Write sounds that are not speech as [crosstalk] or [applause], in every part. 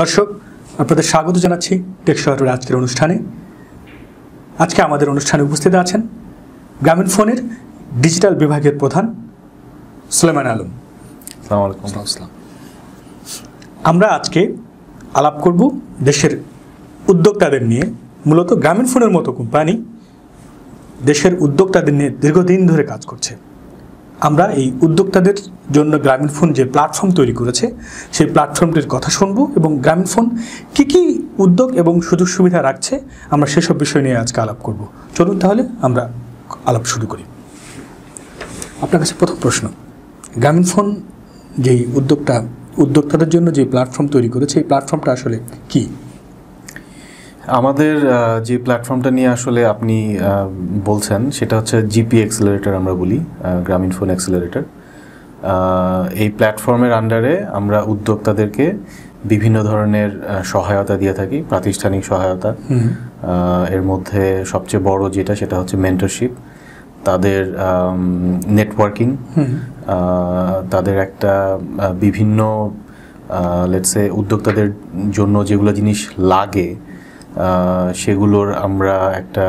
দর্শক আপনাদের স্বাগত জানাচ্ছি টেক শহরের আজকের অনুষ্ঠানে আজকে আমাদের অনুষ্ঠানে উপস্থিত আছেন গ্রামীণ ফোনের ডিজিটাল বিভাগের প্রধান সুলেমান আলম আমরা আজকে আলাপ করব দেশের উদ্যোক্তাদের নিয়ে মূলত গ্রামীণ ফোনের মতো কোম্পানি দেশের উদ্যোক্তাদের নিয়ে দীর্ঘদিন ধরে কাজ করছে আমরা এই উদ্যোক্তাদের জন্য গ্রামীণ ফোন যে প্ল্যাটফর্ম তৈরি করেছে সেই প্ল্যাটফর্মটির কথা শুনবো এবং গ্রামীণ ফোন কী কী উদ্যোগ এবং সুযোগ সুবিধা রাখছে আমরা সেসব বিষয় নিয়ে আজকে আলাপ করব চলুন তাহলে আমরা আলাপ শুরু করি আপনার কাছে প্রথম প্রশ্ন গ্রামীণ ফোন যেই উদ্যোগটা উদ্যোক্তাদের জন্য যে প্ল্যাটফর্ম তৈরি করেছে এই প্ল্যাটফর্মটা আসলে কী আমাদের যে প্ল্যাটফর্মটা নিয়ে আসলে আপনি বলছেন সেটা হচ্ছে জিপি অ্যাক্সেলারেটার আমরা বলি গ্রামীণ ফোন অ্যাক্সেলারেটার এই প্ল্যাটফর্মের আন্ডারে আমরা উদ্যোক্তাদেরকে বিভিন্ন ধরনের সহায়তা দিয়ে থাকি প্রাতিষ্ঠানিক সহায়তা এর মধ্যে সবচেয়ে বড় যেটা সেটা হচ্ছে মেন্টরশিপ তাদের নেটওয়ার্কিং তাদের একটা বিভিন্ন লেটসে উদ্যোক্তাদের জন্য যেগুলো জিনিস লাগে সেগুলোর আমরা একটা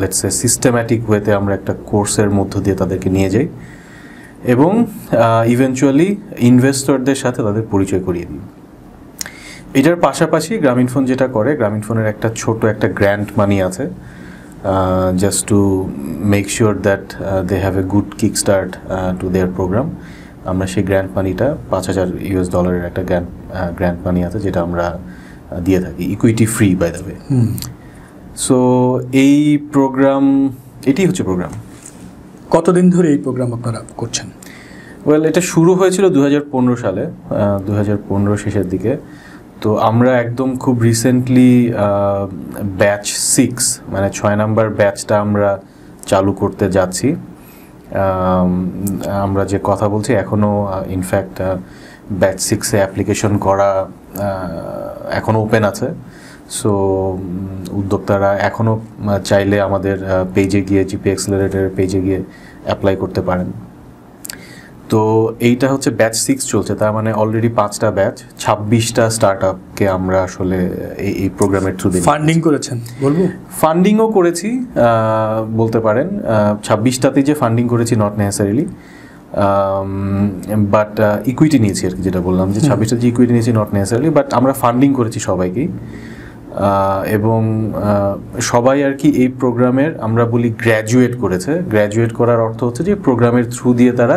লেটসে সিস্টেম্যাটিক ওয়েতে আমরা একটা কোর্সের মধ্য দিয়ে তাদেরকে নিয়ে যাই এবং ইভেনচুয়ালি ইনভেস্টরদের সাথে তাদের পরিচয় করিয়ে দিই এটার পাশাপাশি গ্রামীণ ফোন যেটা করে গ্রামীণ ফোনের একটা ছোট একটা গ্র্যান্ট মানি আছে just to make sure that they have a good kick start to their program আমরা সেই গ্র্যান্ড মানিটা পাঁচ হাজার ইউএস ডলারের একটা গ্র্যান্ড গ্র্যান্ড মানি আছে যেটা আমরা দিয়ে থাকি equity free by the so এই প্রোগ্রাম এটি হচ্ছে প্রোগ্রাম কতদিন ধরে এই প্রোগ্রাম আপনারা করছেন ওয়েল এটা শুরু হয়েছিল দু সালে দু শেষের দিকে তো আমরা একদম খুব রিসেন্টলি ব্যাচ সিক্স মানে ছয় নাম্বার ব্যাচটা আমরা চালু করতে যাচ্ছি আমরা যে কথা বলছি এখনও ইনফ্যাক্ট ব্যাচ সিক্সে অ্যাপ্লিকেশন করা এখন ওপেন আছে সো উদ্যোক্তারা এখনও চাইলে আমাদের পেজে গিয়ে জিপি অ্যাক্সেলারেটার পেজে গিয়ে অ্যাপ্লাই করতে পারেন তো এইটা হচ্ছে ব্যাচ সিক্স চলছে তার মানে অলরেডি পাঁচটা ব্যাচ ছাব্বিশটা স্টার্ট আপকে আমরা আসলে এই এই প্রোগ্রামের থ্রু ফান্ডিং করেছেন বলবো ফান্ডিংও করেছি বলতে পারেন ছাব্বিশটাতে যে ফান্ডিং করেছি not necessarily but um, equity uh, নিয়েছি আর কি যেটা বললাম যে ছাব্বিশটা যে ইকুইটি নিয়েছি নট নেসারি বাট আমরা ফান্ডিং করেছি সবাইকেই uh, এবং uh, সবাই আর কি এই প্রোগ্রামের আমরা বলি গ্র্যাজুয়েট করেছে গ্র্যাজুয়েট করার অর্থ হচ্ছে যে প্রোগ্রামের থ্রু দিয়ে তারা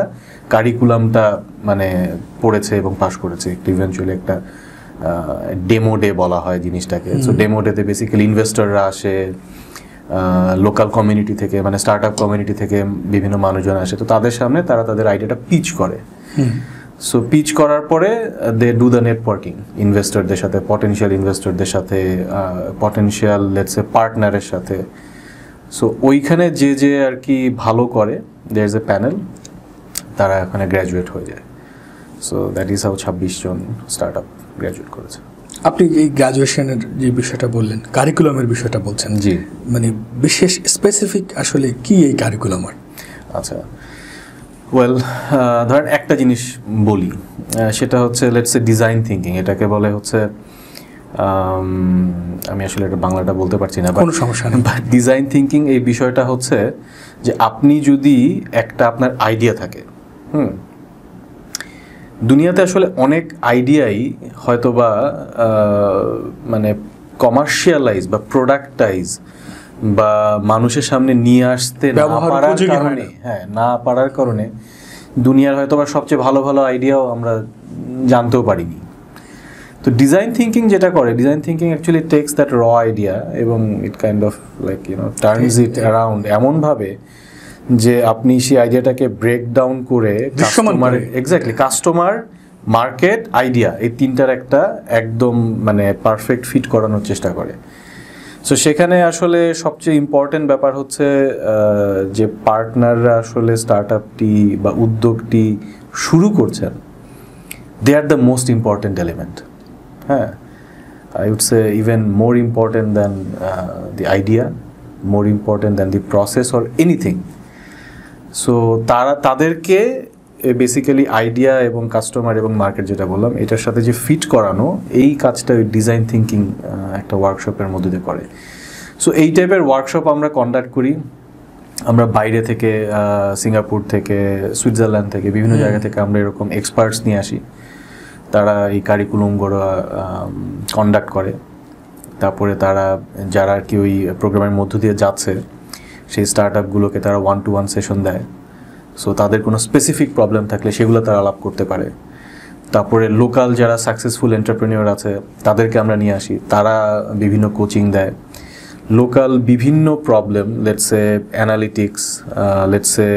কারিকুলামটা মানে পড়েছে এবং পাশ করেছে ইভেনচুয়ালি একটা ডেমো ডে বলা হয় জিনিসটাকে সো ডেমো ডেতে বেসিক্যালি ইনভেস্টররা আসে লোকাল কমিউনিটি থেকে মানে স্টার্ট আপ কমিউনিটি থেকে বিভিন্ন মানুষজন আসে তো তাদের সামনে তারা তাদের আইডিয়াটা পিচ করে সো পিচ করার পরে দে ডু দ্য নেটওয়ার্কিং ইনভেস্টরদের সাথে পটেনশিয়াল ইনভেস্টরদের সাথে পটেনশিয়াল এ পার্টনারের সাথে সো ওইখানে যে যে আর কি ভালো করে দের এ প্যানেল তারা এখানে গ্র্যাজুয়েট হয়ে যায় সো দ্যাট ইজ হাউ ছাব্বিশ জন স্টার্ট আপ গ্র্যাজুয়েট করেছে আপনি এই গ্রাজুয়েশনের যে বিষয়টা বললেন কারিকুলামের বিষয়টা বলছেন জি মানে বিশেষ স্পেসিফিক আসলে কি এই কারিকুলামার আচ্ছা ওয়েল ধরেন একটা জিনিস বলি সেটা হচ্ছে লেটস এ ডিজাইন থিঙ্কিং এটাকে বলে হচ্ছে আমি আসলে এটা বাংলাটা বলতে পারছি না কোনো সমস্যা নেই বা ডিজাইন থিঙ্কিং এই বিষয়টা হচ্ছে যে আপনি যদি একটা আপনার আইডিয়া থাকে হুম দুনিয়াতে আসলে অনেক আইডিয়াই হয়তো মানে বা মানে কমার্শিয়ালাইজ বা প্রোডাক্টাইজ বা মানুষের সামনে নিয়ে আসতে না পারার কারণে হ্যাঁ না পারার কারণে দুনিয়ার হয়তো বা সবচেয়ে ভালো ভালো আইডিয়াও আমরা জানতেও পারিনি তো ডিজাইন থিঙ্কিং যেটা করে design thinking actually takes that raw idea এবং it kind of like you know turns it around এমনভাবে যে আপনি সেই আইডিয়াটাকে ব্রেক ডাউন করে customer exactly customer market idea এই তিনটার একটা একদম মানে পারফেক্ট ফিট করানোর চেষ্টা করে সো সেখানে আসলে সবচেয়ে ইম্পর্টেন্ট ব্যাপার হচ্ছে যে পার্টনাররা আসলে স্টার্ট আপটি বা উদ্যোগটি শুরু করছেন they are the most important element হ্যাঁ I would say even more important than the idea more important than the process or anything so তারা তাদেরকে বেসিক্যালি আইডিয়া এবং কাস্টমার এবং মার্কেট যেটা বললাম এটার সাথে যে ফিট করানো এই কাজটা ওই ডিজাইন থিঙ্কিং একটা ওয়ার্কশপের মধ্যে দিয়ে করে সো এই টাইপের ওয়ার্কশপ আমরা কন্ডাক্ট করি আমরা বাইরে থেকে সিঙ্গাপুর থেকে সুইজারল্যান্ড থেকে বিভিন্ন জায়গা থেকে আমরা এরকম এক্সপার্টস নিয়ে আসি তারা এই গড় কন্ডাক্ট করে তারপরে তারা যারা আর কি ওই প্রোগ্রামের মধ্য দিয়ে যাচ্ছে সেই স্টার্ট আপগুলোকে তারা ওয়ান টু ওয়ান সেশন দেয় সো তাদের কোনো স্পেসিফিক প্রবলেম থাকলে সেগুলো তারা আলাপ করতে পারে তারপরে লোকাল যারা সাকসেসফুল এন্টারপ্রেনিয়র আছে তাদেরকে আমরা নিয়ে আসি তারা বিভিন্ন কোচিং দেয় লোকাল বিভিন্ন problem let's say analytics let's say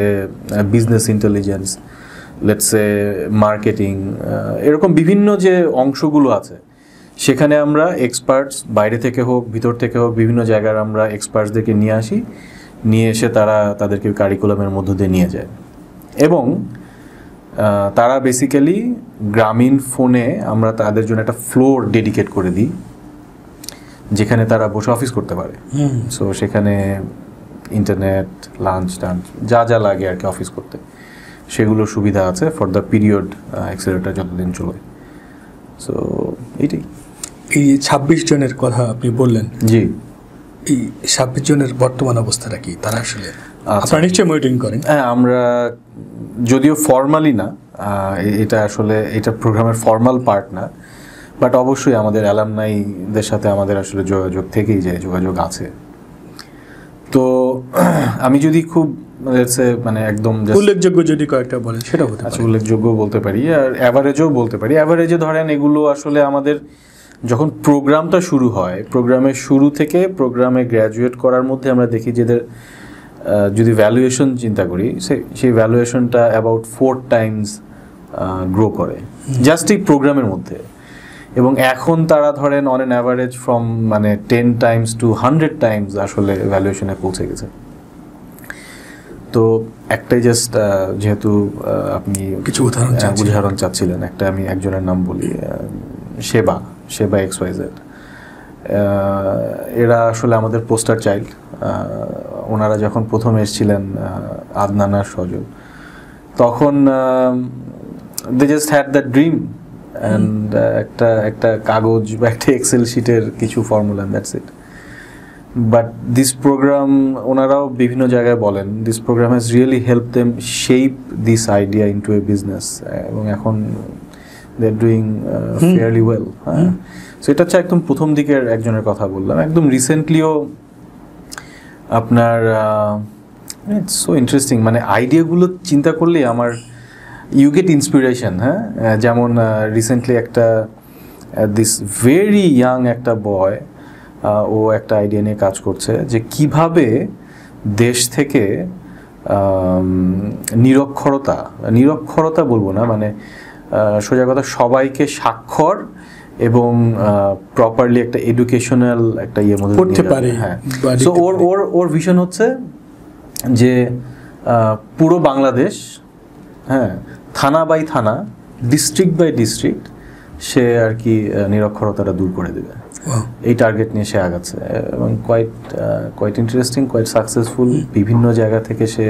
business intelligence let's say marketing এরকম বিভিন্ন যে অংশগুলো আছে সেখানে আমরা এক্সপার্টস বাইরে থেকে হোক ভিতর থেকে হোক বিভিন্ন জায়গার আমরা এক্সপার্টসদেরকে নিয়ে আসি নিয়ে এসে তারা তাদেরকে কারিকুলামের মধ্য দিয়ে নিয়ে যায় এবং তারা বেসিক্যালি গ্রামীণ ফোনে আমরা তাদের জন্য একটা ফ্লোর ডেডিকেট করে দিই যেখানে তারা বসে অফিস করতে পারে সো সেখানে ইন্টারনেট লাঞ্চ টাঞ্চ যা যা লাগে আর কি অফিস করতে সেগুলো সুবিধা আছে ফর দ্য পিরিয়ড এক্সেলেটার যতদিন চলে সো এইটাই এই ছাব্বিশ জনের কথা আপনি বললেন জি এই সাব্বিশজনের বর্তমান অবস্থাটা কি তারা আসলে আচ্ছা। আপনারা নিশ্চয়ই মনিটরিং করেন হ্যাঁ আমরা যদিও ফর্মালি না এটা আসলে এটা প্রোগ্রামের ফর্মাল পার্ট না বাট অবশ্যই আমাদের অ্যালামনাইদের সাথে আমাদের আসলে যোগাযোগ থেকেই যায় যোগাযোগ আছে তো [clears throat] আমি যদি খুব মানে একদম উল্লেখযোগ্য যদি কয়েকটা বলেন সেটা হতে আচ্ছা, উল্লেখযোগ্য বলতে পারি আর অ্যাভারেজও বলতে পারি অ্যাভারেজে ধরেন এগুলো আসলে আমাদের যখন প্রোগ্রামটা শুরু হয় প্রোগ্রামের শুরু থেকে প্রোগ্রামে গ্র্যাজুয়েট করার মধ্যে আমরা দেখি যেদের যদি ভ্যালুয়েশন চিন্তা করি সেই ভ্যালুয়েশনটা অ্যাবাউট ফোর টাইমস গ্রো করে জাস্ট এই প্রোগ্রামের মধ্যে এবং এখন তারা ধরেন অন এন অ্যাভারেজ ফ্রম মানে ten times to hundred times আসলে ভ্যালুয়েশনে পৌঁছে গেছে তো একটাই জাস্ট যেহেতু আপনি কিছু উদাহরণ উদাহরণ চাচ্ছিলেন একটা আমি একজনের নাম বলি সেবা সে বা এক্স ওয়াই জেড এরা আসলে আমাদের পোস্টার চাইল্ড ওনারা যখন প্রথম এসেছিলেন আদনানার সজল তখন they just had the dream and একটা একটা কাগজ বা একটা এক্সেল শিটের কিছু formula that's it but this program ওনারাও বিভিন্ন জায়গায় বলেন this program has really help them shape this idea into a business এবং এখন they are doing fairly well হ্যাঁ সো এটা হচ্ছে একদম প্রথম দিকের একজনের কথা বললাম একদম রিসেন্টলিও আপনার ইটস সো ইন্টারেস্টিং মানে আইডিয়াগুলো চিন্তা করলেই আমার ইউ গেট ইন্সপিরেশন হ্যাঁ যেমন রিসেন্টলি একটা দিস ভেরি ইয়াং একটা বয় ও একটা আইডিয়া নিয়ে কাজ করছে যে কিভাবে দেশ থেকে নিরক্ষরতা নিরক্ষরতা বলবো না মানে সোজা কথা সবাইকে স্বাক্ষর এবং প্রপারলি একটা এডুকেশনাল একটা ইয়ে মধ্যে করতে পারে হ্যাঁ সো ওর ওর ওর ভিশন হচ্ছে যে পুরো বাংলাদেশ হ্যাঁ থানা বাই থানা ডিস্ট্রিক্ট বাই ডিস্ট্রিক্ট সে আর কি নিরক্ষরতাটা দূর করে দেবে এই টার্গেট নিয়ে সে আগাচ্ছে এবং quite quite interesting quite successful বিভিন্ন জায়গা থেকে সে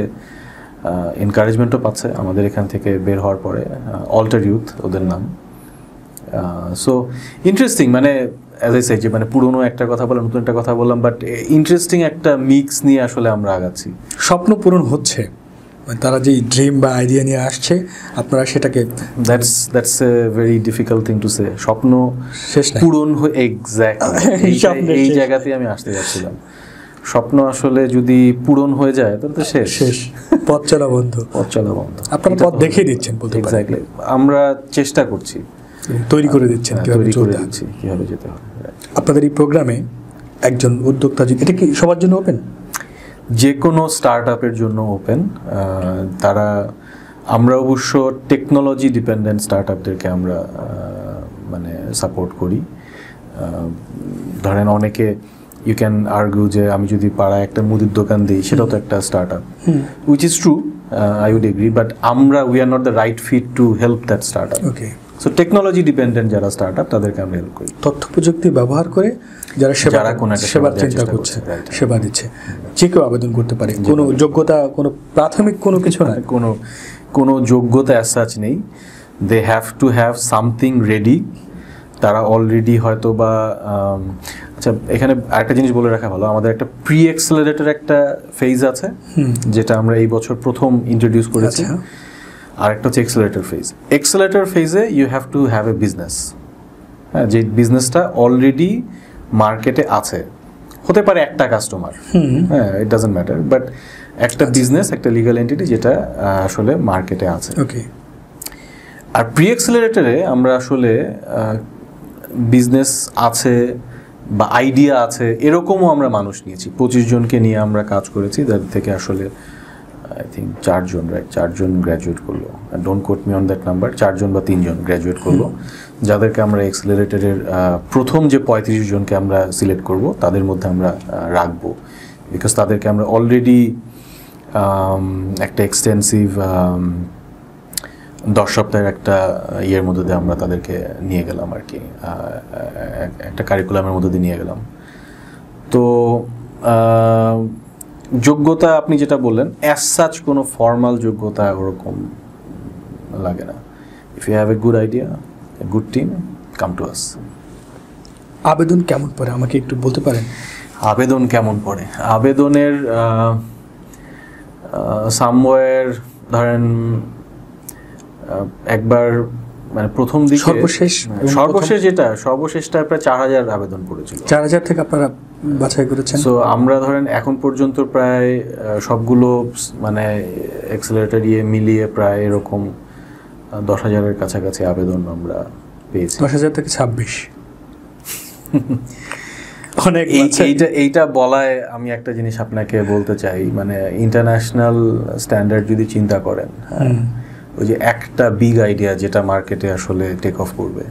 এনকারেজমেন্টও পাচ্ছে আমাদের এখান থেকে বের হওয়ার পরে অল্টার ইউথ ওদের নাম সো ইন্টারেস্টিং মানে অ্যাজ আই সাইড যে মানে পুরনো একটা কথা বললাম নতুন একটা কথা বললাম বাট ইন্টারেস্টিং একটা মিক্স নিয়ে আসলে আমরা আগাচ্ছি স্বপ্ন পূরণ হচ্ছে মানে তারা যে ড্রিম বা আইডিয়া নিয়ে আসছে আপনারা সেটাকে that's that's a very difficult thing to say স্বপ্ন শেষ পূরণ হয়ে এক্স্যাক্টলি [laughs] এই জায়গাতেই আমি আসতে যাচ্ছিলাম স্বপ্ন আসলে যদি পূরণ হয়ে যায় তাহলে তো শেষ শেষ পথ চলা বন্ধু পথ চলা বন্ধু আপনারা পথ দেখিয়ে দিচ্ছেন বলতে এক্স্যাক্টলি আমরা চেষ্টা করছি তৈরি করে দিচ্ছেন হ্যাঁ, তৈরি করে দিচ্ছি কীভাবে যেতে হবে আপনাদের এই প্রোগ্রামে একজন উদ্যোক্তা এটা কি সবার জন্য ওপেন যে কোনো স্টার্ট আপের জন্য ওপেন তারা আমরা অবশ্য টেকনোলজি ডিপেন্ডেন্ট স্টার্ট আপদেরকে আমরা মানে সাপোর্ট করি ধরেন অনেকে ইউ ক্যান আর্গু যে আমি যদি পাড়ায় একটা মুদির দোকান দিই সেটাও তো একটা start up which is true I would agree but আমরা we are not the right fit to help that start up okay so technology dependent যারা স্টার্ট আপ তাদেরকে আমরা হেল্প করি তথ্য প্রযুক্তি ব্যবহার করে যারা সেবা সেবার চিন্তা করছে সেবা দিচ্ছে যে কেউ আবেদন করতে পারে কোনো যোগ্যতা কোনো প্রাথমিক কোনো কিছু না কোনো কোনো যোগ্যতা অ্যাসাচ সাচ নেই they have to have something ready তারা অলরেডি হয়তো বা um, আচ্ছা এখানে আরেকটা জিনিস বলে রাখা ভালো আমাদের একটা প্রি এক্সেলারেটর একটা ফেজ আছে যেটা আমরা এই বছর প্রথম ইন্ট্রোডিউস করেছি আচ্ছা। আর একটা হচ্ছে এক্সেলারেটর ফেজ এক্সেলারেটর ফেজে you have to have a business হ্যাঁ যে বিজনেসটা অলরেডি মার্কেটে আছে হতে পারে একটা কাস্টমার হ্যাঁ ইট ডাজেন্ট ম্যাটার বাট একটা বিজনেস আচ্ছা। একটা লিগাল এন্টিটি যেটা আসলে মার্কেটে আছে ওকে আর প্রি এক্সেলারেটরে আমরা আসলে বিজনেস আছে বা আইডিয়া আছে এরকমও আমরা মানুষ নিয়েছি পঁচিশ জনকে নিয়ে আমরা কাজ করেছি যাদের থেকে আসলে আই থিঙ্ক চারজন রাইট চারজন গ্র্যাজুয়েট করলো don't quote me on that number চারজন বা তিনজন গ্র্যাজুয়েট করলো যাদেরকে আমরা এক্সেলারেটারের প্রথম যে পঁয়ত্রিশ জনকে আমরা সিলেক্ট করব তাদের মধ্যে আমরা রাখবো বিকজ তাদেরকে আমরা অলরেডি um, একটা এক্সটেন্সিভ দশ সপ্তাহের একটা ইয়ের মধ্যে দিয়ে আমরা তাদেরকে নিয়ে গেলাম আর কি একটা কারিকুলামের মধ্যে দিয়ে নিয়ে গেলাম তো যোগ্যতা আপনি যেটা বললেন অ্যাজ সাচ কোনো ফর্মাল যোগ্যতা ওরকম লাগে না if you have a good idea good team come to us আবেদন কেমন পড়ে আমাকে একটু বলতে পারেন আবেদন কেমন পড়ে আবেদনের সামওয়ের ধরেন একবার মানে প্রথম দিকে সর্বশেষ হ্যাঁ, সর্বশেষ যেটা সর্বশেষটা প্রায় চার হাজার আবেদন করেছিল চার হাজার থেকে আপনারা বাছাই করেছেন তো আমরা ধরেন এখন পর্যন্ত প্রায় সবগুলো মানে এক্সেলেটার ইয়ে মিলিয়ে প্রায় এরকম দশ হাজারের কাছাকাছি আবেদন আমরা পেয়েছি দশ হাজার থেকে ছাব্বিশ [laughs] অনেক এইটা এইটা বলায় আমি একটা জিনিস আপনাকে বলতে চাই মানে ইন্টারন্যাশনাল স্ট্যান্ডার্ড যদি চিন্তা করেন হ্যাঁ ওই যে একটা বিগ আইডিয়া যেটা মার্কেটে আসলে টেক অফ করবে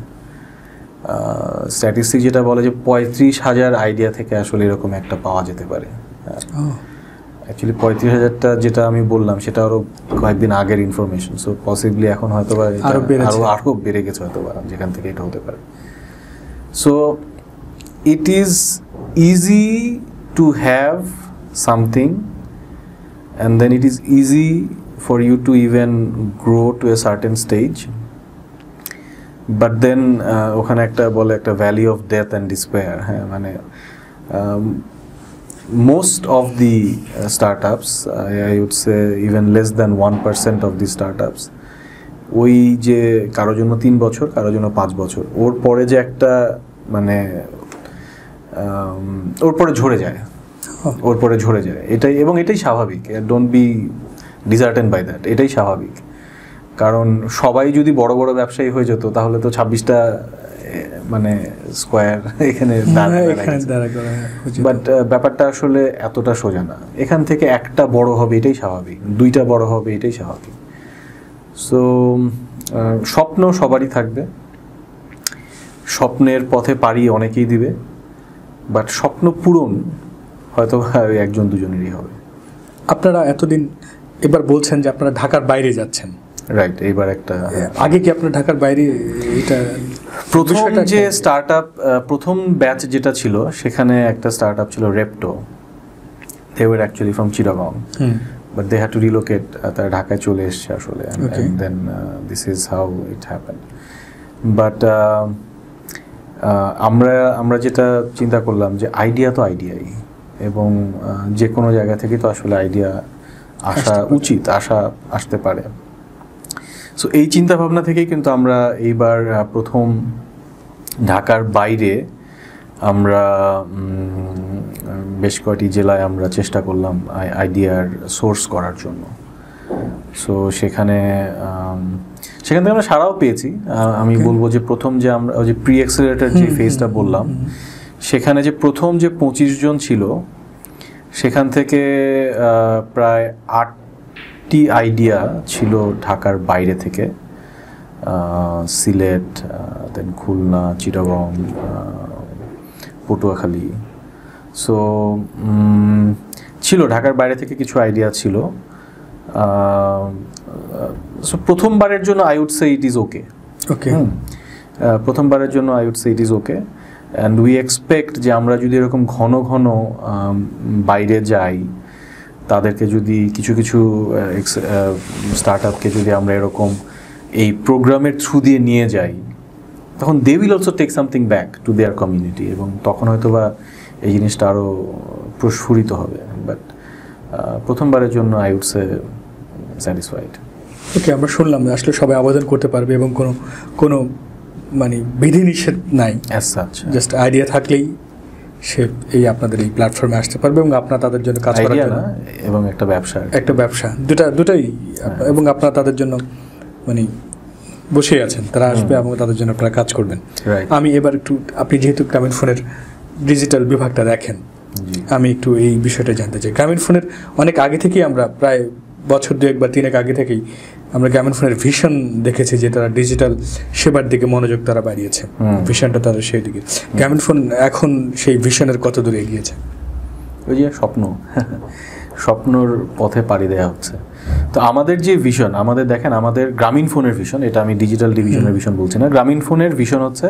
স্ট্যাটিস্টিক যেটা বলে যে পঁয়ত্রিশ হাজার আইডিয়া থেকে আসলে এরকম একটা পাওয়া যেতে পারে অ্যাকচুয়ালি পঁয়ত্রিশ হাজারটা যেটা আমি বললাম সেটা আরও কয়েকদিন আগের ইনফরমেশন সো পসিবলি এখন হয়তো বা আরও আরও আরও বেড়ে গেছে হয়তো বা যেখান থেকে এটা হতে পারে so it is easy to have something and then it is easy for you to even grow to a certain stage but then uh, ওখানে একটা বলে একটা valley of death and despair হ্যাঁ মানে most of the start ups I would say even less than one percent of the start ups ওই যে কারো জন্য তিন বছর কারো জন্য পাঁচ বছর ওর পরে যে একটা মানে um, ওর পরে ঝরে যায় ওর পরে ঝরে যায় এটাই এবং এটাই স্বাভাবিক don't be disheartened by that এটাই স্বাভাবিক কারণ সবাই যদি বড় বড় ব্যবসায়ী হয়ে যেত তাহলে তো ছাব্বিশটা মানে স্কোয়ার এখানে বাট হ্যাঁ, হ্যাঁ, ব্যাপারটা আসলে এতটা সোজা না এখান থেকে একটা বড় হবে এটাই স্বাভাবিক দুইটা বড় হবে এটাই স্বাভাবিক সো স্বপ্ন সবারই থাকবে স্বপ্নের পথে পারি অনেকেই দিবে বাট স্বপ্ন পূরণ হয়তো একজন দুজনেরই হবে আপনারা এতদিন এবার বলছেন যে আপনারা ঢাকার বাইরে যাচ্ছেন রাইট এবার একটা হ্যাঁ, আগে কি আপনার ঢাকার বাইরে এটা প্রথম যে স্টার্ট আপ প্রথম ব্যাচ যেটা ছিল সেখানে একটা স্টার্ট আপ ছিল রেপটো they were actually from Chittagong but they had to relocate তারা ঢাকায় চলে এসছে আসলে then this is how it happen but আমরা আমরা যেটা চিন্তা করলাম যে আইডিয়া তো আইডিয়াই এবং যে কোনো জায়গা থেকে তো আসলে আইডিয়া আসা উচিত আসা আসতে পারে সো এই চিন্তা ভাবনা থেকেই কিন্তু আমরা এইবার প্রথম ঢাকার বাইরে আমরা বেশ কয়টি জেলায় আমরা চেষ্টা করলাম আইডিয়ার সোর্স করার জন্য সো সেখানে সেখান থেকে আমরা সারাও পেয়েছি আমি বলবো যে প্রথম যে আমরা যে প্রি অ্যাক্সিলেটার যে ফেজটা বললাম সেখানে যে প্রথম যে পঁচিশ জন ছিল সেখান থেকে প্রায় আটটি আইডিয়া ছিল ঢাকার বাইরে থেকে সিলেট দেন খুলনা চিটাগং পটুয়াখালী সো ছিল ঢাকার বাইরে থেকে কিছু আইডিয়া ছিল সো প্রথমবারের জন্য I would say it is okay okay প্রথমবারের জন্য I would say it is okay and we expect যে আমরা যদি এরকম ঘন ঘন বাইরে যাই তাদেরকে যদি কিছু কিছু স্টার্ট আপকে যদি আমরা এরকম এই প্রোগ্রামের থ্রু দিয়ে নিয়ে যাই তখন they will also take something back to their community এবং তখন হয়তো বা এই জিনিসটা আরও প্রস্ফুরিত হবে বাট প্রথমবারের জন্য I would say satisfied okay আমরা শুনলাম আসলে সবাই আবেদন করতে পারবে এবং কোনো কোনো মানে বিধিনিষেধ নাই জাস্ট আইডিয়া থাকলেই সে এই আপনাদের এই প্ল্যাটফর্মে আসতে পারবে এবং আপনার তাদের জন্য কাজ করার জন্য এবং একটা ব্যবসা একটা ব্যবসা দুটা দুটাই হ্যাঁ। এবং আপনারা তাদের জন্য মানে বসেই আছেন তারা আসবে এবং তাদের জন্য আপনারা কাজ করবেন আমি এবার একটু আপনি যেহেতু গ্রামীণ ফোনের ডিজিটাল বিভাগটা দেখেন আমি একটু এই বিষয়টা জানতে চাই গ্রামীণ ফোনের অনেক আগে থেকেই আমরা প্রায় বছর দুয়েক বা তিনেক আগে থেকেই আমরা গ্রামীণফোনের ভিশন দেখেছি যে তারা ডিজিটাল সেবার দিকে মনোযোগ তারা বাড়িয়েছে ভিশনটা তাদের সেই দিকে গ্রামীণফোন এখন সেই ভিশনের কত দূরে এগিয়েছে ওই যে স্বপ্ন স্বপ্নর পথে পাড়ি দেওয়া হচ্ছে তো আমাদের যে ভিশন আমাদের দেখেন আমাদের গ্রামীণ ফোনের ভিশন এটা আমি ডিজিটাল ডিভিশনের ভিশন বলছি না গ্রামীণ ফোনের ভিশন হচ্ছে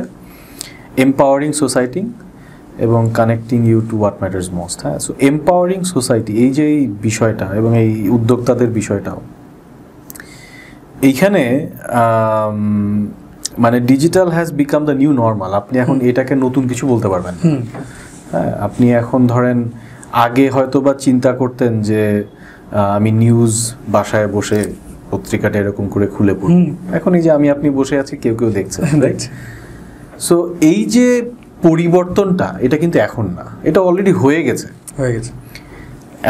এম্পাওয়ারিং সোসাইটি এবং connecting you to what matters most হ্যাঁ সো এম্পাওয়ারিং সোসাইটি এই যে এই বিষয়টা এবং এই উদ্যোক্তাদের বিষয়টাও এইখানে মানে digital has become the new normal আপনি এখন এটাকে নতুন কিছু বলতে পারবেন হ্যাঁ আপনি এখন ধরেন আগে হয়তো বা চিন্তা করতেন যে আমি নিউজ বাসায় বসে পত্রিকাটা এরকম করে খুলে পড়ি এখন এই যে আমি আপনি বসে আছি কেউ কেউ দেখছে রাইট সো এই যে পরিবর্তনটা এটা কিন্তু এখন না এটা অলরেডি হয়ে গেছে হয়ে গেছে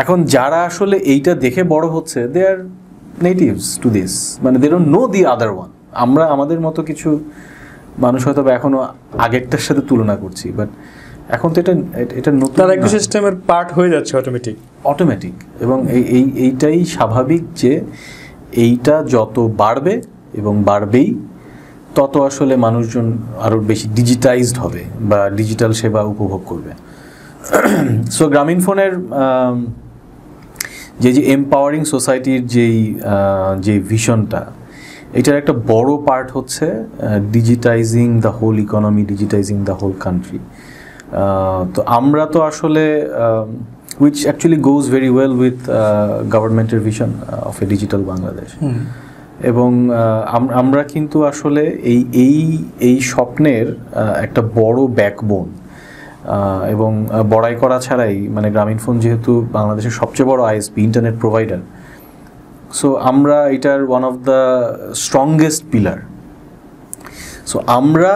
এখন যারা আসলে এইটা দেখে বড় হচ্ছে they are natives to this মানে they don't know the other one আমরা আমাদের মতো কিছু মানুষ হয়তো এখনও আগেরটার সাথে তুলনা করছি বাট এখন তো এটা এটা নতুন তার ইকোসিস্টেমের পার্ট হয়ে যাচ্ছে অটোমেটিক অটোমেটিক এবং এই এইটাই স্বাভাবিক যে এইটা যত বাড়বে এবং বাড়বেই তত আসলে মানুষজন আরও বেশি ডিজিটাইজড হবে বা ডিজিটাল সেবা উপভোগ করবে সো গ্রামীণ ফোনের যে যে এম্পাওয়ারিং সোসাইটির যেই যে ভিশনটা এটার একটা বড় পার্ট হচ্ছে digitising the whole economy digitising the whole country তো আমরা তো আসলে which actually goes very well with গভর্নমেন্টের vision of a digital Bangladesh এবং আমরা কিন্তু আসলে এই এই এই স্বপ্নের একটা বড় ব্যাকবোন এবং বড়াই করা ছাড়াই মানে গ্রামীণ ফোন যেহেতু বাংলাদেশের সবচেয়ে বড় আইএসপি ইন্টারনেট প্রোভাইডার সো আমরা এটার one of the strongest pillar so আমরা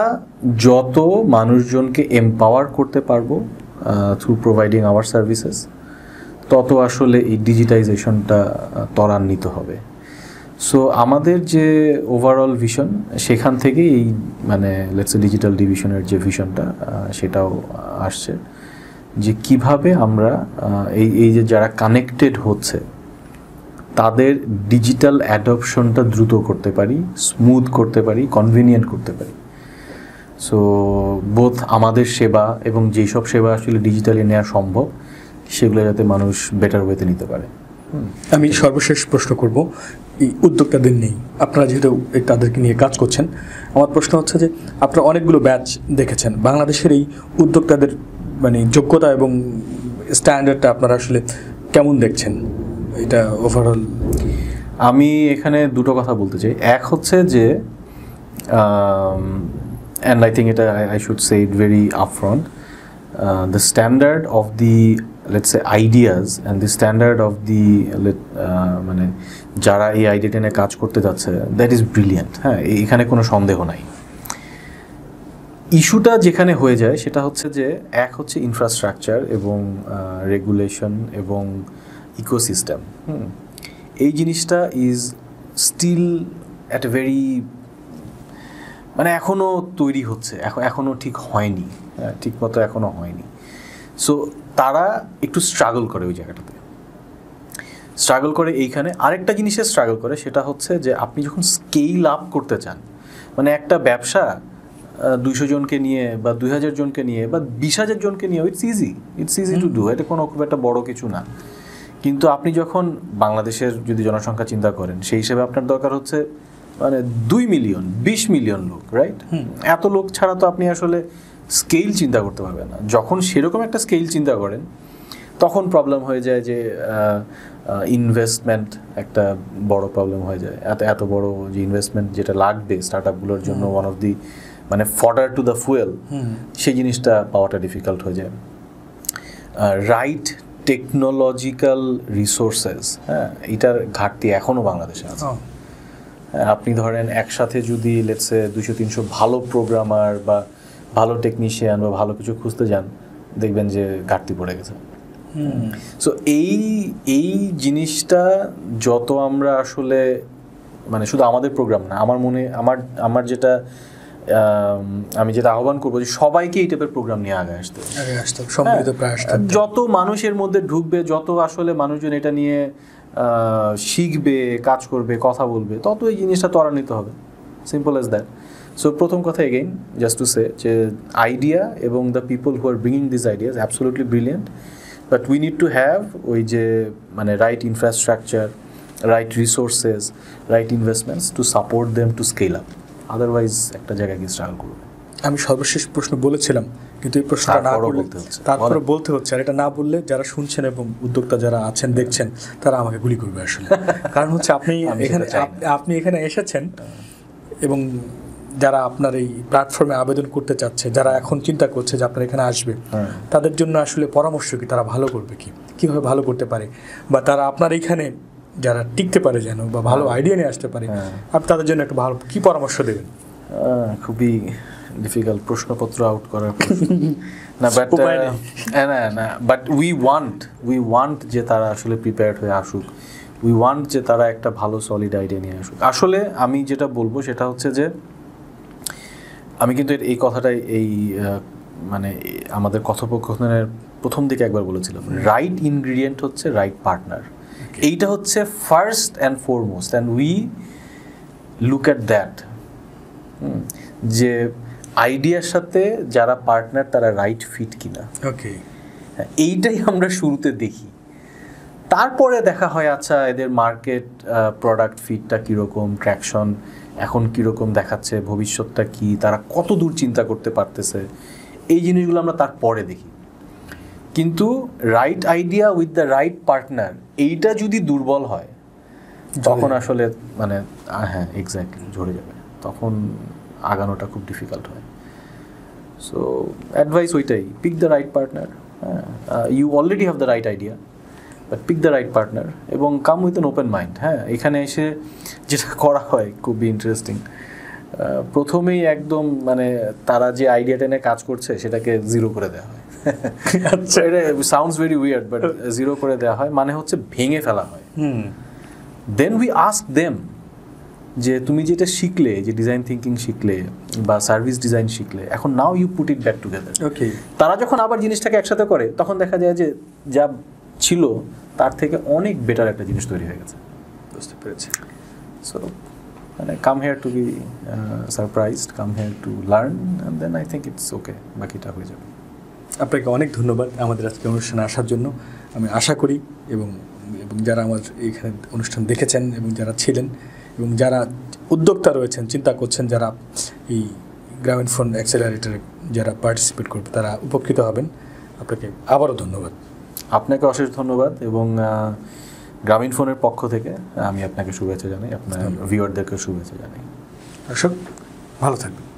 যত মানুষজনকে এম্পাওয়ার করতে পারবো থ্রু প্রোভাইডিং আওয়ার সার্ভিসেস তত আসলে এই ডিজিটাইজেশনটা ত্বরান্বিত হবে সো আমাদের যে ওভারঅল ভিশন সেখান থেকে এই মানে লেটস ডিজিটাল ডিভিশনের যে ভিশনটা সেটাও আসছে যে কিভাবে আমরা এই এই যে যারা কানেক্টেড হচ্ছে তাদের ডিজিটাল অ্যাডপশনটা দ্রুত করতে পারি স্মুথ করতে পারি কনভিনিয়েন্ট করতে পারি সো বোথ আমাদের সেবা এবং যেই সব সেবা আসলে ডিজিটালি নেওয়া সম্ভব সেগুলো যাতে মানুষ বেটার ওয়েতে নিতে পারে আমি সর্বশেষ প্রশ্ন করব উদ্যোক্তাদের নেই আপনারা যেহেতু তাদেরকে নিয়ে কাজ করছেন আমার প্রশ্ন হচ্ছে যে আপনারা অনেকগুলো ব্যাচ দেখেছেন বাংলাদেশের এই উদ্যোক্তাদের মানে যোগ্যতা এবং স্ট্যান্ডার্ডটা আপনারা আসলে কেমন দেখছেন এটা ওভারঅল আমি এখানে দুটো কথা বলতে চাই এক হচ্ছে যে অ্যান্ড আই থিঙ্ক এটা I should say it very upfront the standard of the let's a ideas and the standard of the মানে যারা এই আইডিয়া নিয়ে কাজ করতে যাচ্ছে দ্যাট ইজ ব্রিলিয়েন্ট হ্যাঁ এখানে কোনো সন্দেহ নাই ইস্যুটা যেখানে হয়ে যায় সেটা হচ্ছে যে এক হচ্ছে ইনফ্রাস্ট্রাকচার এবং রেগুলেশন এবং ইকোসিস্টেম হুম এই জিনিসটা is still at a very মানে এখনও তৈরি হচ্ছে এখন এখনও ঠিক হয়নি হ্যাঁ? ঠিক মতো এখনও হয়নি সো তারা একটু স্ট্রাগল করে ওই জায়গাটাতে স্ট্রাগল করে এইখানে আরেকটা জিনিসে স্ট্রাগল করে সেটা হচ্ছে যে আপনি যখন স্কেল আপ করতে চান মানে একটা ব্যবসা দুইশো জনকে নিয়ে বা দুই হাজার জনকে নিয়ে বা বিশ হাজার জনকে নিয়ে it's easy it's easy to do এটা কোনো খুব একটা বড় কিছু না কিন্তু আপনি যখন বাংলাদেশের যদি জনসংখ্যা চিন্তা করেন সেই হিসেবে আপনার দরকার হচ্ছে মানে দুই মিলিয়ন বিশ মিলিয়ন লোক রাইট এত লোক ছাড়া তো আপনি আসলে স্কেল চিন্তা করতে পারবে না যখন সেরকম একটা স্কেল চিন্তা করেন তখন প্রবলেম হয়ে যায় যে ইনভেস্টমেন্ট একটা বড় প্রবলেম হয়ে যায় এত এত বড় যে ইনভেস্টমেন্ট যেটা লাগবে স্টার্ট আপগুলোর জন্য ওয়ান অফ দি মানে ফডার টু দ্য ফুয়েল সেই জিনিসটা পাওয়াটা ডিফিকাল্ট হয়ে যায় রাইট টেকনোলজিক্যাল রিসোর্সেস হ্যাঁ এটার ঘাটতি এখনও বাংলাদেশে আছে হ্যাঁ, আপনি ধরেন একসাথে যদি লেটসে দুশো তিনশো ভালো প্রোগ্রামার বা ভালো টেকনিশিয়ান বা ভালো কিছু খুঁজতে যান দেখবেন যে ঘাটতি পড়ে গেছে সো এই এই জিনিসটা যত আমরা আসলে মানে শুধু আমাদের প্রোগ্রাম না আমার মনে আমার আমার যেটা আমি যেটা আহ্বান করবো যে সবাইকে এই টাইপের প্রোগ্রাম নিয়ে আগে আসতে হ্যাঁ, যত মানুষের মধ্যে ঢুকবে যত আসলে মানুষজন এটা নিয়ে শিখবে কাজ করবে কথা বলবে তত এই জিনিসটা ত্বরান্বিত হবে সিম্পল এস দ্যাট সো প্রথম কথা এগেইন জাস্ট টু সে যে আইডিয়া এবং the people who are bringing this ideas absolutely brilliant but we need to have ওই যে মানে right infrastructure right resources right investments to support them to scale up otherwise একটা জায়গায় গিয়ে struggle করবে আমি সর্বশেষ প্রশ্ন বলেছিলাম কিন্তু এই প্রশ্নটা না হচ্ছে তারপরে বলতে হচ্ছে আর এটা না বললে যারা শুনছেন এবং উদ্যোক্তা যারা আছেন দেখছেন তারা আমাকে গুলি করবে আসলে [laughs] কারণ হচ্ছে আপনি এখানে আপনি এখানে এসেছেন এবং যারা আপনার এই প্ল্যাটফর্মে আবেদন করতে চাচ্ছে যারা এখন চিন্তা করছে যে আপনার এখানে আসবে হ্যাঁ। তাদের জন্য আসলে পরামর্শ কি তারা ভালো করবে কি কীভাবে ভালো করতে পারে বা তারা আপনার এইখানে যারা টিকতে পারে যেন বা ভালো আইডিয়া হ্যাঁ। নিয়ে আসতে পারে হ্যাঁ। আপনি তাদের জন্য একটা ভালো কী পরামর্শ দেবেন খুবই ডিফিকাল্ট প্রশ্নপত্র আউট করার না বাট [laughs] না না but we want we want যে তারা আসলে প্রিপেয়ার্ড হয়ে আসুক উই ওয়ান্ট যে তারা একটা ভালো সলিড আইডিয়া নিয়ে আসুক আসলে আমি যেটা বলবো সেটা হচ্ছে যে আমি কিন্তু এই কথাটাই এই মানে আমাদের কথোপকথনের প্রথম দিকে একবার বলেছিলাম রাইট ইনগ্রিডিয়েন্ট হচ্ছে রাইট পার্টনার এইটা হচ্ছে first and foremost and we look at that যে আইডিয়ার সাথে যারা পার্টনার তারা রাইট ফিট কিনা ওকে হ্যাঁ, এইটাই আমরা শুরুতে দেখি তারপরে দেখা হয় আচ্ছা এদের মার্কেট প্রোডাক্ট ফিটটা কীরকম ট্র্যাকশন এখন কীরকম দেখাচ্ছে ভবিষ্যৎটা কি তারা কত দূর চিন্তা করতে পারতেছে এই জিনিসগুলো আমরা তারপরে দেখি কিন্তু right idea with the right partner এইটা যদি দুর্বল হয় তখন আসলে মানে হ্যাঁ এক্স্যাক্টলি ঝরে যাবে তখন আগানোটা খুব ডিফিকাল্ট হয় সো অ্যাডভাইস ওইটাই পিক দ্য রাইট পার্টনার হ্যাঁ you already have the right idea but pick the right partner এবং come with an open mind হ্যাঁ এখানে এসে যেটা করা হয় খুবই ইন্টারেস্টিং প্রথমেই একদম মানে তারা যে আইডিয়া টেনে কাজ করছে সেটাকে জিরো করে দেওয়া হয় [laughs] আচ্ছা এটা sounds very weird but zero করে দেওয়া হয় মানে হচ্ছে ভেঙে ফেলা হয় দেন উই আস্ক দেম যে তুমি যেটা শিখলে যে ডিজাইন থিঙ্কিং শিখলে বা সার্ভিস ডিজাইন শিখলে এখন now you put it back together okay তারা যখন আবার জিনিসটাকে একসাথে করে তখন দেখা যায় যে যা ছিল তার থেকে অনেক বেটার একটা জিনিস তৈরি হয়ে গেছে বুঝতে পেরেছি সো মানে come here to be surprised come here to learn then I think it's okay বাকিটা হয়ে যাবে আপনাকে অনেক ধন্যবাদ আমাদের আজকে অনুষ্ঠানে আসার জন্য আমি আশা করি এবং এবং যারা আমার এইখানে অনুষ্ঠান দেখেছেন এবং যারা ছিলেন এবং যারা উদ্যোক্তা রয়েছেন চিন্তা করছেন যারা এই গ্রামীণ ফোন অ্যাক্সেলারেটারে যারা পার্টিসিপেট করবে তারা উপকৃত হবেন আপনাকে আবারও ধন্যবাদ আপনাকে অশেষ ধন্যবাদ এবং গ্রামীণ ফোনের পক্ষ থেকে আমি আপনাকে শুভেচ্ছা জানাই আপনার ভিওরদেরকে শুভেচ্ছা জানাই দর্শক ভালো থাকবেন